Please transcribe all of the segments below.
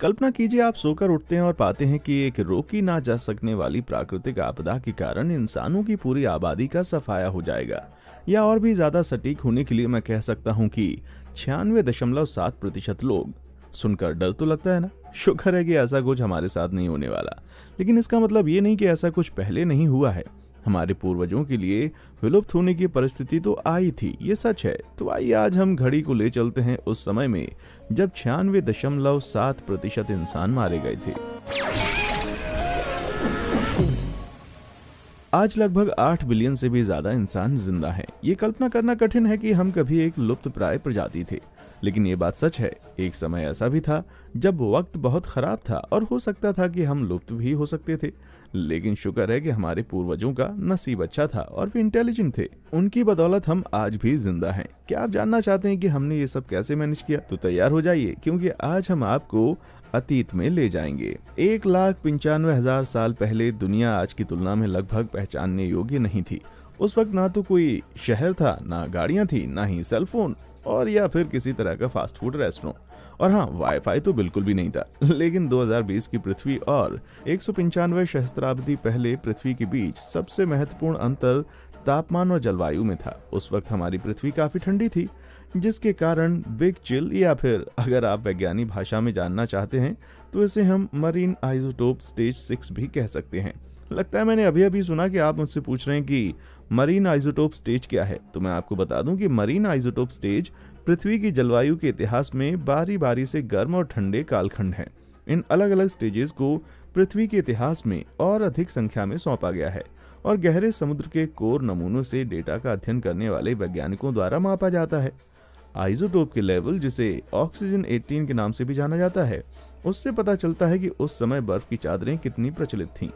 कल्पना कीजिए आप सोकर उठते हैं और पाते हैं कि एक रोकी ना जा सकने वाली प्राकृतिक आपदा के कारण इंसानों की पूरी आबादी का सफाया हो जाएगा या और भी ज्यादा सटीक होने के लिए मैं कह सकता हूँ कि छियानवे दशमलव सात प्रतिशत लोग सुनकर डर तो लगता है ना शुक्र है कि ऐसा कुछ हमारे साथ नहीं होने वाला लेकिन इसका मतलब ये नहीं कि ऐसा कुछ पहले नहीं हुआ है हमारे पूर्वजों के लिए विलुप्त होने की परिस्थिति तो आई थी ये सच है तो आइए आज हम घड़ी को ले चलते हैं उस समय में जब छियानवे दशमलव सात प्रतिशत इंसान मारे गए थे आज लगभग आठ बिलियन से भी ज्यादा इंसान जिंदा हैं। ये कल्पना करना कठिन है कि हम कभी एक लुप्त प्राय प्रजाति थे लेकिन ये बात सच है एक समय ऐसा भी था जब वक्त बहुत खराब था और हो सकता था कि हम लुप्त भी हो सकते थे लेकिन शुक्र है कि हमारे पूर्वजों का नसीब अच्छा था और वे इंटेलिजेंट थे उनकी बदौलत हम आज भी जिंदा हैं क्या आप जानना चाहते हैं कि हमने ये सब कैसे मैनेज किया तो तैयार हो जाइए क्योंकि आज हम आपको अतीत में ले जाएंगे एक लाख पंचानवे हजार साल पहले दुनिया आज की तुलना में लगभग पहचानने योग्य नहीं थी उस वक्त ना तो कोई शहर था ना गाड़ियां थी ना ही सेलफोन और या फिर किसी तरह का फास्ट फूड रेस्टोरेंट और हाँ वाईफाई तो बिल्कुल भी नहीं था लेकिन 2020 की पृथ्वी और एक सहस्त्राब्दी पहले पृथ्वी के बीच सबसे महत्वपूर्ण अंतर तापमान और जलवायु में था उस वक्त हमारी पृथ्वी काफी ठंडी थी जिसके कारण बिग चिल या फिर अगर आप वैज्ञानिक भाषा में जानना चाहते हैं तो इसे हम मरीन आइसोटोप स्टेज सिक्स भी कह सकते हैं लगता है मैंने अभी अभी सुना कि आप मुझसे पूछ रहे हैं कि मरीन आइजोटोप स्टेज क्या है तो मैं आपको बता दूं कि मरीन आइजोटोप स्टेज पृथ्वी की जलवायु के इतिहास में बारी बारी से गर्म और ठंडे कालखंड हैं इन अलग अलग स्टेजेस को पृथ्वी के इतिहास में और अधिक संख्या में सौंपा गया है और गहरे समुद्र के कोर नमूनों से डेटा का अध्ययन करने वाले वैज्ञानिकों द्वारा मापा जाता है आइजोटोप के लेवल जिसे ऑक्सीजन 18 के नाम से भी जाना जाता है उससे पता चलता है कि उस समय बर्फ की चादरें कितनी प्रचलित थीं।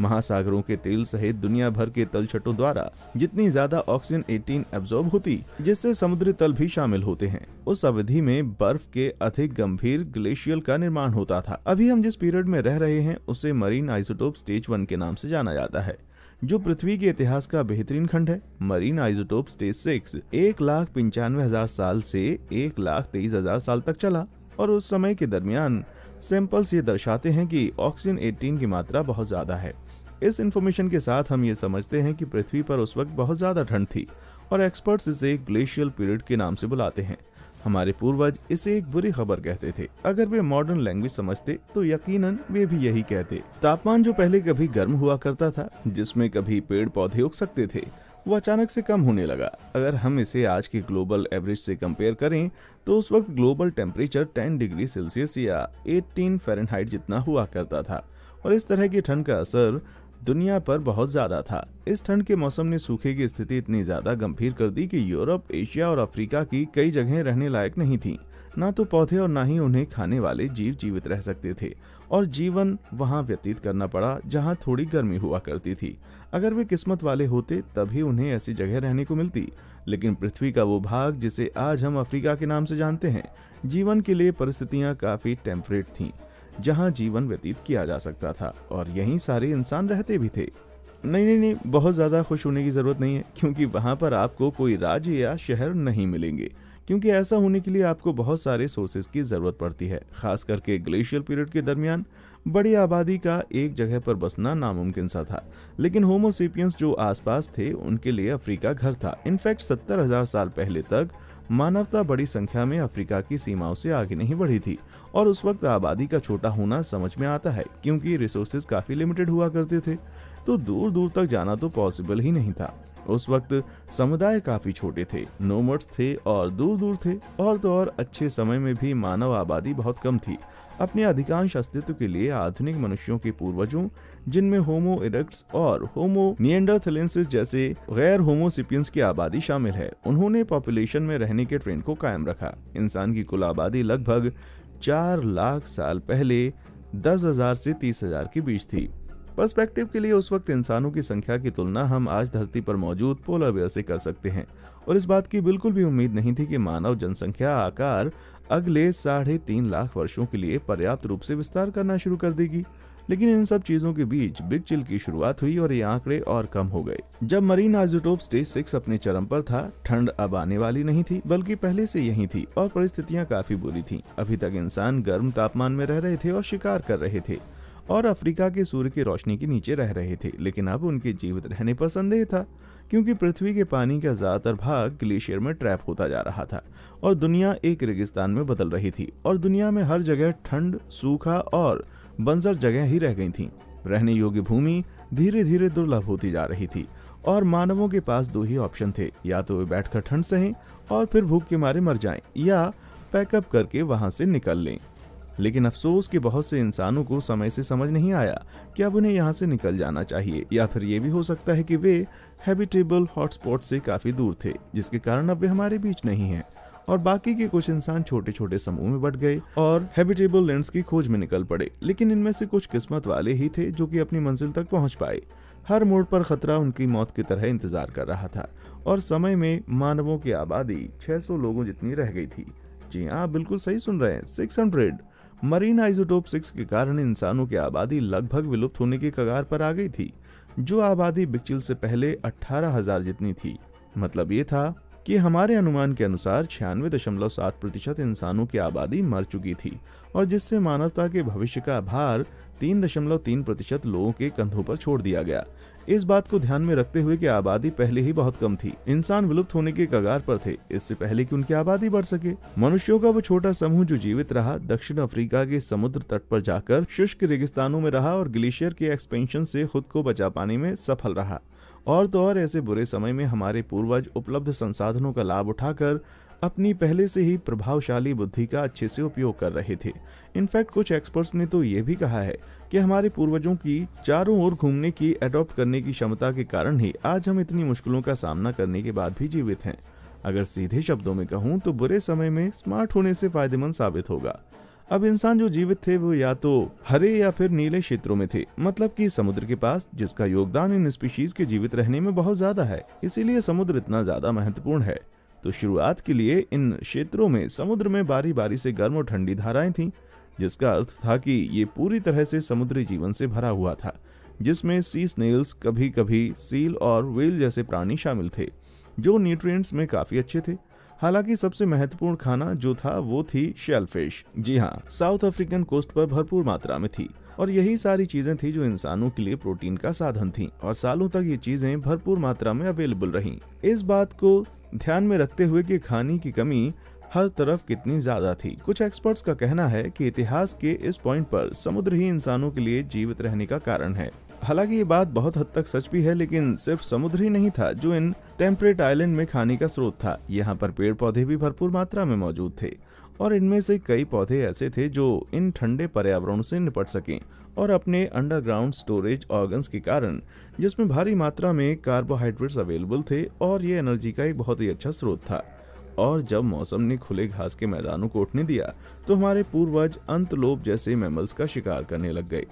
महासागरों के तेल सहित दुनिया भर के तलछटों द्वारा जितनी ज्यादा ऑक्सीजन 18 एब्जॉर्ब होती जिससे समुद्री तल भी शामिल होते हैं उस अवधि में बर्फ के अधिक गंभीर ग्लेशियल का निर्माण होता था अभी हम जिस पीरियड में रह रहे हैं उसे मरीन आइसोटोप स्टेज वन के नाम से जाना जाता है जो पृथ्वी के इतिहास का बेहतरीन खंड है मरीन आइसोटोप स्टेज सिक्स एक लाख पंचानवे हजार साल से एक लाख तेईस हजार साल तक चला और उस समय के दरमियान सैंपल्स ये दर्शाते हैं कि ऑक्सीजन 18 की मात्रा बहुत ज्यादा है इस इन्फॉर्मेशन के साथ हम ये समझते हैं कि पृथ्वी पर उस वक्त बहुत ज़्यादा ठंड थी और एक्सपर्ट्स इसे ग्लेशियल पीरियड के नाम से बुलाते हैं हमारे पूर्वज इसे एक बुरी खबर कहते थे अगर वे मॉडर्न लैंग्वेज समझते तो यकीनन वे भी यही कहते तापमान जो पहले कभी गर्म हुआ करता था जिसमें कभी पेड़ पौधे उग सकते थे वो अचानक से कम होने लगा अगर हम इसे आज के ग्लोबल एवरेज से कंपेयर करें तो उस वक्त ग्लोबल टेम्परेचर 10 डिग्री सेल्सियस या 18 फ़ारेनहाइट जितना हुआ करता था और इस तरह की ठंड का असर दुनिया पर बहुत ज्यादा था इस ठंड के मौसम ने सूखे की स्थिति इतनी ज्यादा गंभीर कर दी कि यूरोप एशिया और अफ्रीका की कई जगह रहने लायक नहीं थी ना तो पौधे और ना ही उन्हें खाने वाले जीव जीवित रह सकते थे और जीवन वहां व्यतीत करना पड़ा जहां थोड़ी गर्मी हुआ करती थी अगर वे किस्मत वाले होते तभी उन्हें ऐसी जगह रहने को मिलती लेकिन पृथ्वी का वो भाग जिसे आज हम अफ्रीका के नाम से जानते हैं जीवन के लिए परिस्थितियां काफी टेम्परेट थीं जहाँ जीवन व्यतीत किया जा सकता था और यहीं सारे इंसान रहते भी थे नहीं नहीं नहीं बहुत ज़्यादा खुश होने की ज़रूरत नहीं है क्योंकि वहाँ पर आपको कोई राज्य या शहर नहीं मिलेंगे क्योंकि ऐसा होने के लिए आपको बहुत सारे सोर्सेज की ज़रूरत पड़ती है खास करके ग्लेशियर पीरियड के दरमियान बड़ी आबादी का एक जगह पर बसना नामुमकिन सा था लेकिन होमोसेपियंस जो आसपास थे उनके लिए अफ्रीका घर था इनफैक्ट सत्तर हजार साल पहले तक मानवता बड़ी संख्या में अफ्रीका की सीमाओं से आगे नहीं बढ़ी थी और उस वक्त आबादी का छोटा होना समझ में आता है क्योंकि रिसोर्सेज काफी लिमिटेड हुआ करते थे तो दूर दूर तक जाना तो पॉसिबल ही नहीं था उस वक्त समुदाय काफी छोटे थे नोमड्स थे और दूर दूर थे और तो और अच्छे समय में भी मानव आबादी बहुत कम थी अपने अधिकांश अस्तित्व के लिए आधुनिक मनुष्यों के पूर्वजों जिनमें होमो इरेक्ट्स और होमो नियंडरथलेंसिस जैसे गैर होमोसिपियंस की आबादी शामिल है उन्होंने पॉपुलेशन में रहने के ट्रेंड को कायम रखा इंसान की कुल आबादी लगभग चार लाख साल पहले दस हजार से तीस हजार के बीच थी पर्सपेक्टिव के लिए उस वक्त इंसानों की संख्या की तुलना हम आज धरती पर मौजूद पोलर बेयर से कर सकते हैं और इस बात की बिल्कुल भी उम्मीद नहीं थी कि मानव जनसंख्या आकार अगले साढ़े तीन लाख वर्षों के लिए पर्याप्त रूप से विस्तार करना शुरू कर देगी लेकिन इन सब चीजों के बीच बिग चिल की शुरुआत हुई और ये आंकड़े और कम हो गए जब मरीन आइजोटोप स्टेज सिक्स अपने चरम पर था ठंड अब आने वाली नहीं थी बल्कि पहले से यही थी और परिस्थितियां काफी बुरी थी अभी तक इंसान गर्म तापमान में रह रहे थे और शिकार कर रहे थे और अफ्रीका के सूर्य की रोशनी के नीचे रह रहे थे लेकिन अब उनके जीवित रहने पर संदेह था क्योंकि पृथ्वी के पानी का ज़्यादातर भाग ग्लेशियर में ट्रैप होता जा रहा था और दुनिया एक रेगिस्तान में बदल रही थी और दुनिया में हर जगह ठंड सूखा और बंजर जगह ही रह गई थी रहने योग्य भूमि धीरे धीरे दुर्लभ होती जा रही थी और मानवों के पास दो ही ऑप्शन थे या तो वे बैठकर ठंड सहें और फिर भूख के मारे मर जाएं या पैकअप करके वहां से निकल लें लेकिन अफसोस कि बहुत से इंसानों को समय से समझ नहीं आया कि अब उन्हें यहाँ से निकल जाना चाहिए या फिर ये भी हो सकता है कि वे हैबिटेबल हॉटस्पॉट से काफ़ी दूर थे जिसके कारण अब वे हमारे बीच नहीं हैं और बाकी के कुछ इंसान छोटे छोटे समूह में बट गए और हैबिटेबल लैंड्स की खोज में निकल पड़े लेकिन इनमें से कुछ किस्मत वाले ही थे जो कि अपनी मंजिल तक पहुँच पाए हर मोड़ पर खतरा उनकी मौत की तरह इंतजार कर रहा था और समय में मानवों की आबादी 600 लोगों जितनी रह गई थी जी हाँ बिल्कुल सही सुन रहे हैं 600 मरीन आइसोटोप सिक्स के कारण इंसानों की आबादी लगभग विलुप्त होने की कगार पर आ गई थी जो आबादी बिक्चिल से पहले 18,000 जितनी थी मतलब ये था कि हमारे अनुमान के अनुसार छियानवे दशमलव सात प्रतिशत इंसानों की आबादी मर चुकी थी और जिससे मानवता के भविष्य का भार तीन दशमलव तीन प्रतिशत लोगों के कंधों पर छोड़ दिया गया इस बात को ध्यान में रखते हुए कि आबादी पहले ही बहुत कम थी इंसान विलुप्त होने के कगार पर थे इससे पहले कि उनकी आबादी बढ़ सके मनुष्यों का वो छोटा समूह जो जीवित रहा दक्षिण अफ्रीका के समुद्र तट पर जाकर शुष्क रेगिस्तानों में रहा और ग्लेशियर के एक्सपेंशन से खुद को बचा पाने में सफल रहा और तो और ऐसे बुरे समय में हमारे पूर्वज उपलब्ध संसाधनों का लाभ उठाकर अपनी पहले से ही प्रभावशाली बुद्धि का अच्छे से उपयोग कर रहे थे इनफैक्ट कुछ एक्सपर्ट्स ने तो ये भी कहा है कि हमारे पूर्वजों की चारों ओर घूमने की अडॉप्ट करने की क्षमता के कारण ही आज हम इतनी मुश्किलों का सामना करने के बाद भी जीवित हैं अगर सीधे शब्दों में कहूँ तो बुरे समय में स्मार्ट होने से फायदेमंद साबित होगा अब इंसान जो जीवित थे वो या तो हरे या फिर नीले क्षेत्रों में थे मतलब कि समुद्र के पास जिसका योगदान इन स्पीशीज के जीवित रहने में बहुत ज्यादा है इसीलिए समुद्र इतना ज्यादा महत्वपूर्ण है तो शुरुआत के लिए इन क्षेत्रों में समुद्र में बारी बारी से गर्म और ठंडी धाराएं थीं जिसका अर्थ था कि ये पूरी तरह से समुद्री जीवन से भरा हुआ था जिसमें सी स्नेल्स कभी कभी सील और व्हील जैसे प्राणी शामिल थे जो न्यूट्रिएंट्स में काफ़ी अच्छे थे हालांकि सबसे महत्वपूर्ण खाना जो था वो थी शेलफिश जी हाँ साउथ अफ्रीकन कोस्ट पर भरपूर मात्रा में थी और यही सारी चीजें थी जो इंसानों के लिए प्रोटीन का साधन थी और सालों तक ये चीजें भरपूर मात्रा में अवेलेबल रही इस बात को ध्यान में रखते हुए कि खाने की कमी हर तरफ कितनी ज्यादा थी कुछ एक्सपर्ट्स का कहना है कि इतिहास के इस पॉइंट पर समुद्र ही इंसानों के लिए जीवित रहने का कारण है हालांकि ये बात बहुत हद तक सच भी है लेकिन सिर्फ समुद्र ही नहीं था जो इन टेम्परेट आइलैंड में खाने का स्रोत था यहाँ पर पेड़ पौधे भी भरपूर मात्रा में मौजूद थे और इनमें से कई पौधे ऐसे थे जो इन ठंडे पर्यावरण से निपट सके और अपने अंडरग्राउंड स्टोरेज ऑर्गन्स के कारण जिसमें भारी मात्रा में कार्बोहाइड्रेट्स अवेलेबल थे और ये एनर्जी का एक बहुत ही अच्छा स्रोत था और जब मौसम ने खुले घास के मैदानों को उठने दिया तो हमारे पूर्वज अंतलोप जैसे मैमल्स का शिकार करने लग गए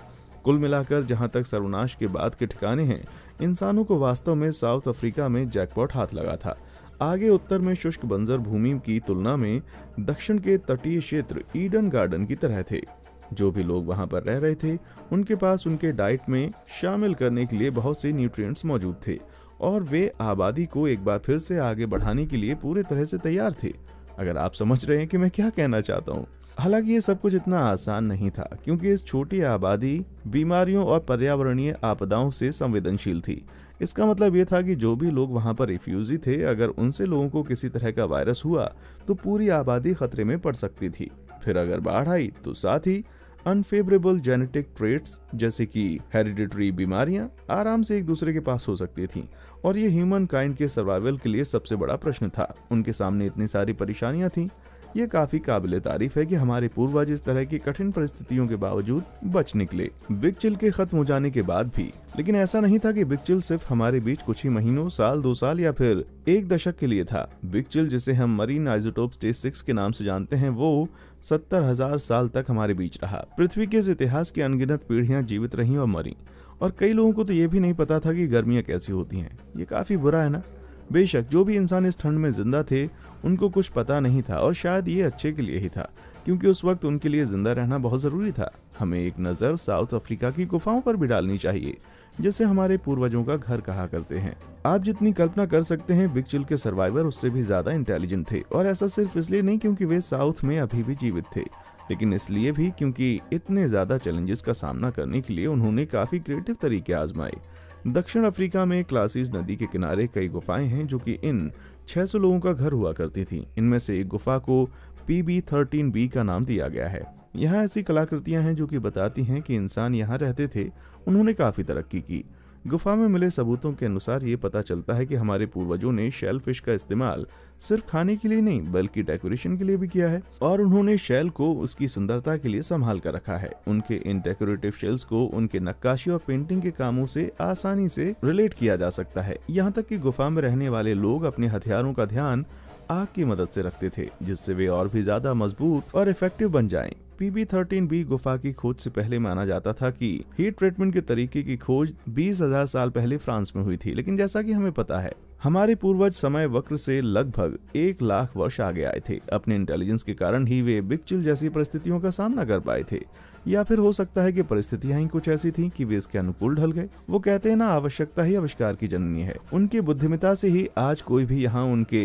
कुल मिलाकर जहां तक सर्वनाश के बाद के ठिकाने हैं इंसानों को वास्तव में साउथ अफ्रीका में जैकपॉट हाथ लगा था आगे उत्तर में शुष्क बंजर भूमि की तुलना में दक्षिण के तटीय क्षेत्र ईडन गार्डन की तरह थे जो भी लोग वहां पर रह रहे थे उनके पास उनके डाइट में शामिल करने के लिए बहुत से न्यूट्रिएंट्स मौजूद थे और वे आबादी को एक बार फिर से आगे बढ़ाने के लिए पूरे तरह से तैयार थे अगर आप समझ रहे हैं कि मैं क्या कहना चाहता हूँ हालांकि ये सब कुछ इतना आसान नहीं था क्योंकि इस छोटी आबादी बीमारियों और पर्यावरणीय आपदाओं से संवेदनशील थी इसका मतलब ये था कि जो भी लोग वहाँ पर रिफ्यूजी थे अगर उनसे लोगों को किसी तरह का वायरस हुआ तो पूरी आबादी खतरे में पड़ सकती थी फिर अगर बाढ़ आई तो साथ ही अनफेवरेबल जेनेटिक ट्रेट्स जैसे कि हेरिडिटरी बीमारियां आराम से एक दूसरे के पास हो सकती थीं और ये ह्यूमन काइंड के सर्वाइवल के लिए सबसे बड़ा प्रश्न था उनके सामने इतनी सारी परेशानियां थीं ये काफी काबिल तारीफ है कि हमारे पूर्वज इस तरह की कठिन परिस्थितियों के बावजूद बच निकले बिग चिल के खत्म हो जाने के बाद भी लेकिन ऐसा नहीं था कि बिग चिल सिर्फ हमारे बीच कुछ ही महीनों साल दो साल या फिर एक दशक के लिए था बिग चिल जिसे हम मरीन आइजोटोप स्टेज सिक्स के नाम से जानते हैं वो सत्तर हजार साल तक हमारे बीच रहा पृथ्वी के इस इतिहास की अनगिनत पीढ़ियां जीवित रहीं और मरी और कई लोगों को तो ये भी नहीं पता था कि गर्मियां कैसी होती हैं ये काफ़ी बुरा है ना बेशक जो भी इंसान इस ठंड में जिंदा थे उनको कुछ पता नहीं था और शायद ये अच्छे के लिए ही था क्योंकि उस वक्त उनके लिए जिंदा रहना बहुत ज़रूरी था हमें एक नज़र साउथ अफ्रीका की गुफाओं पर भी डालनी चाहिए जिसे हमारे पूर्वजों का घर कहा करते हैं आप जितनी कल्पना कर सकते हैं बिग चिल के सर्वाइवर उससे भी ज्यादा इंटेलिजेंट थे और ऐसा सिर्फ इसलिए नहीं क्योंकि वे साउथ में अभी भी जीवित थे लेकिन इसलिए भी क्योंकि इतने ज्यादा चैलेंजेस का सामना करने के लिए उन्होंने काफी क्रिएटिव तरीके आजमाए दक्षिण अफ्रीका में क्लासिस नदी के किनारे कई गुफाएं हैं जो कि इन 600 लोगों का घर हुआ करती थी इनमें से एक गुफा को पी थर्टीन बी का नाम दिया गया है यहाँ ऐसी कलाकृतियाँ हैं जो कि बताती हैं कि इंसान यहाँ रहते थे उन्होंने काफ़ी तरक्की की गुफा में मिले सबूतों के अनुसार ये पता चलता है कि हमारे पूर्वजों ने शेल फिश का इस्तेमाल सिर्फ खाने के लिए नहीं बल्कि डेकोरेशन के लिए भी किया है और उन्होंने शेल को उसकी सुंदरता के लिए संभाल कर रखा है उनके इन डेकोरेटिव शेल्स को उनके नक्काशी और पेंटिंग के कामों से आसानी से रिलेट किया जा सकता है यहाँ तक कि गुफा में रहने वाले लोग अपने हथियारों का ध्यान आग की मदद से रखते थे जिससे वे और भी ज्यादा मजबूत और इफेक्टिव बन जाएं। पीबी थर्टीन बी गुफा की खोज से पहले माना जाता था कि हीट ट्रीटमेंट के तरीके की खोज बीस हजार साल पहले फ्रांस में हुई थी लेकिन जैसा कि हमें पता है हमारे पूर्वज समय वक्र से लगभग एक लाख वर्ष आगे आए थे अपने इंटेलिजेंस के कारण ही वे बिकचुल जैसी परिस्थितियों का सामना कर पाए थे या फिर हो सकता है कि परिस्थितियां ही कुछ ऐसी थीं कि वे इसके अनुकूल ढल गए वो कहते हैं ना आवश्यकता ही आविष्कार की जननी है उनकी बुद्धिमता से ही आज कोई भी यहाँ उनके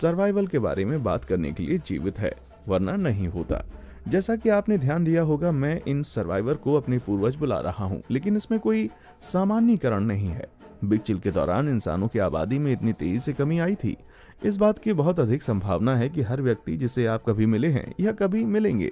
सर्वाइवल के बारे में बात करने के लिए जीवित है वरना नहीं होता जैसा कि आपने ध्यान दिया होगा मैं इन सर्वाइवर को अपने पूर्वज बुला रहा हूं, लेकिन इसमें कोई सामान्यकरण नहीं है बिग चिल के दौरान इंसानों की आबादी में इतनी तेजी से कमी आई थी इस बात की बहुत अधिक संभावना है कि हर व्यक्ति जिसे आप कभी मिले हैं या कभी मिलेंगे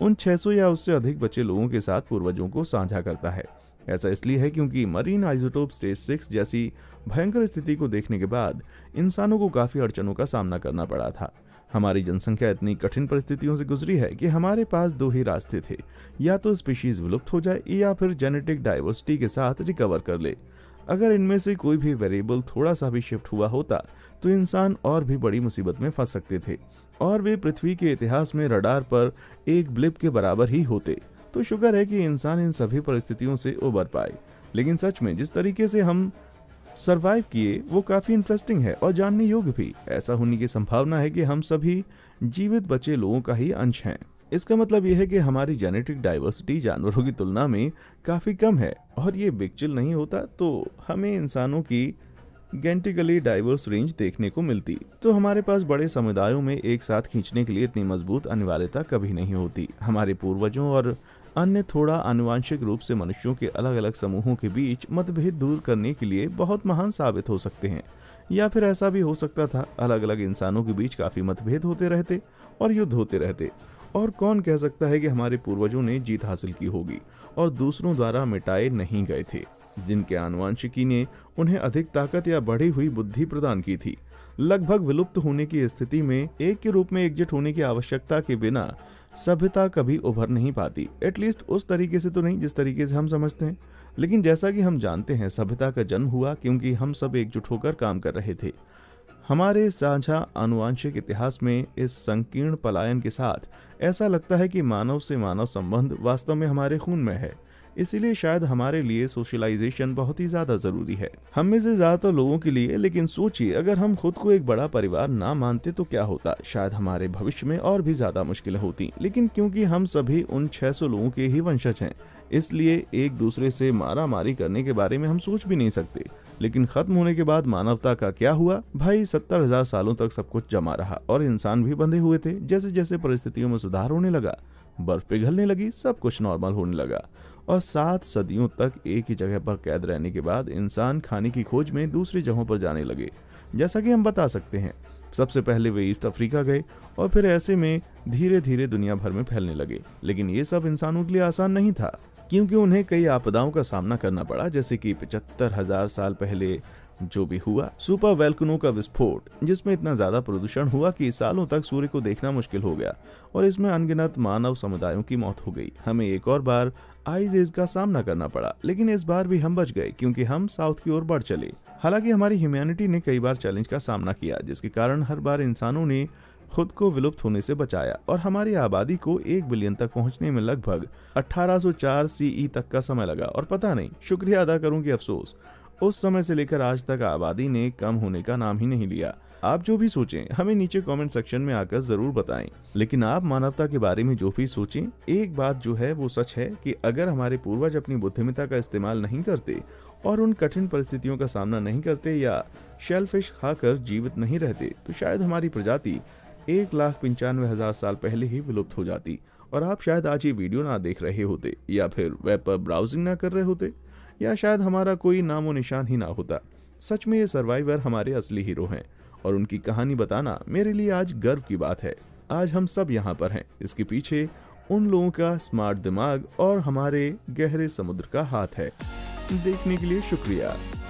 उन 600 या उससे अधिक बचे लोगों के साथ पूर्वजों को साझा करता है ऐसा इसलिए है क्योंकि मरीन आइसोटोप स्टेज सिक्स जैसी भयंकर स्थिति को देखने के बाद इंसानों को काफ़ी अड़चनों का सामना करना पड़ा था हमारी जनसंख्या इतनी कठिन परिस्थितियों से गुजरी है कि हमारे पास दो ही रास्ते थे या तो स्पीशीज विलुप्त हो जाए या फिर जेनेटिक डाइवर्सिटी के साथ रिकवर कर ले अगर इनमें से कोई भी वेरिएबल थोड़ा सा भी शिफ्ट हुआ होता तो इंसान और भी बड़ी मुसीबत में फंस सकते थे और वे पृथ्वी के इतिहास में रडार पर एक ब्लिप के बराबर ही होते तो शुक्र है कि इंसान इन सभी परिस्थितियों से उबर पाए लेकिन सच में जिस तरीके से हम सरवाइव किए वो काफ़ी इंटरेस्टिंग है और जानने योग्य भी ऐसा होने की संभावना है कि हम सभी जीवित बचे लोगों का ही अंश हैं इसका मतलब यह है कि हमारी जेनेटिक डाइवर्सिटी जानवरों की तुलना में काफ़ी कम है और ये बिगचिल नहीं होता तो हमें इंसानों की गेंटिकली डाइवर्स रेंज देखने को मिलती तो हमारे पास बड़े समुदायों में एक साथ खींचने के लिए इतनी मजबूत अनिवार्यता कभी नहीं होती हमारे पूर्वजों और अन्य थोड़ा अनुवांशिक रूप से मनुष्यों के अलग अलग समूहों के बीच मतभेद दूर करने के लिए बहुत महान साबित हो सकते हैं या फिर ऐसा भी हो सकता था अलग अलग इंसानों के बीच काफी मतभेद होते रहते और युद्ध होते रहते और कौन कह सकता है कि हमारे पूर्वजों ने जीत हासिल की होगी और दूसरों द्वारा मिटाए नहीं गए थे जिनके आनुवंशिकी ने उन्हें अधिक ताकत या बढ़ी हुई बुद्धि प्रदान की थी लगभग विलुप्त होने की स्थिति में एक के रूप में एकजुट होने की आवश्यकता के बिना सभ्यता कभी उभर नहीं पाती एटलीस्ट उस तरीके से तो नहीं जिस तरीके से हम समझते हैं लेकिन जैसा कि हम जानते हैं सभ्यता का जन्म हुआ क्योंकि हम सब एकजुट होकर काम कर रहे थे हमारे साझा आनुवांशिक इतिहास में इस संकीर्ण पलायन के साथ ऐसा लगता है कि मानव से मानव संबंध वास्तव में हमारे खून में है इसीलिए शायद हमारे लिए सोशलाइजेशन बहुत ही ज्यादा जरूरी है हम में से ज्यादातर लोगों के लिए लेकिन सोचिए अगर हम खुद को एक बड़ा परिवार ना मानते तो क्या होता शायद हमारे भविष्य में और भी ज्यादा मुश्किलें होती लेकिन क्योंकि हम सभी उन 600 लोगों के ही वंशज हैं इसलिए एक दूसरे से मारा मारी करने के बारे में हम सोच भी नहीं सकते लेकिन खत्म होने के बाद मानवता का क्या हुआ भाई सत्तर हजार सालों तक सब कुछ जमा रहा और इंसान भी बंधे हुए थे जैसे जैसे परिस्थितियों में सुधार होने लगा बर्फ पिघलने लगी सब कुछ नॉर्मल होने लगा और सात सदियों तक एक ही जगह पर कैद रहने के बाद इंसान खाने की खोज में दूसरी जगहों पर जाने लगे जैसा कि हम बता सकते हैं सबसे पहले वे ईस्ट अफ्रीका गए और फिर ऐसे में धीरे धीरे दुनिया भर में फैलने लगे लेकिन ये सब इंसानों के लिए आसान नहीं था क्योंकि उन्हें कई आपदाओं का सामना करना पड़ा जैसे कि पचहत्तर हजार साल पहले जो भी हुआ सुपर वेल्कनो का विस्फोट जिसमें इतना ज्यादा प्रदूषण हुआ कि सालों तक सूर्य को देखना मुश्किल हो गया और इसमें अनगिनत मानव समुदायों की मौत हो गई हमें एक और बार आइज एज का सामना करना पड़ा लेकिन इस बार भी हम बच गए क्योंकि हम साउथ की ओर बढ़ चले हालांकि हमारी ह्यूमैनिटी ने कई बार चैलेंज का सामना किया जिसके कारण हर बार इंसानों ने खुद को विलुप्त होने से बचाया और हमारी आबादी को एक बिलियन तक पहुंचने में लगभग 1804 सीई e तक का समय लगा और पता नहीं शुक्रिया अदा करूं कि अफसोस उस समय से लेकर आज तक आबादी ने कम होने का नाम ही नहीं लिया आप जो भी सोचें हमें नीचे कमेंट सेक्शन में आकर जरूर बताएं लेकिन आप मानवता के बारे में जो भी सोचें एक बात जो है वो सच है कि अगर हमारे पूर्वज अपनी बुद्धिमता का इस्तेमाल नहीं करते और उन कठिन परिस्थितियों का सामना नहीं करते या शेलफिश खाकर जीवित नहीं रहते तो शायद हमारी प्रजाति एक लाख पंचानवे हजार साल पहले ही विलुप्त हो जाती और आप शायद आज ये वीडियो ना देख रहे होते या फिर वेब पर ब्राउजिंग ना कर रहे होते या शायद हमारा कोई नामो निशान ही ना होता सच में ये सर्वाइवर हमारे असली हीरो हैं और उनकी कहानी बताना मेरे लिए आज गर्व की बात है आज हम सब यहाँ पर हैं इसके पीछे उन लोगों का स्मार्ट दिमाग और हमारे गहरे समुद्र का हाथ है देखने के लिए शुक्रिया